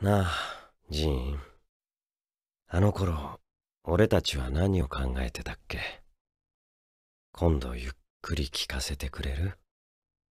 なあ、ジーン。あの頃、俺たちは何を考えてたっけ今度ゆっくり聞かせてくれる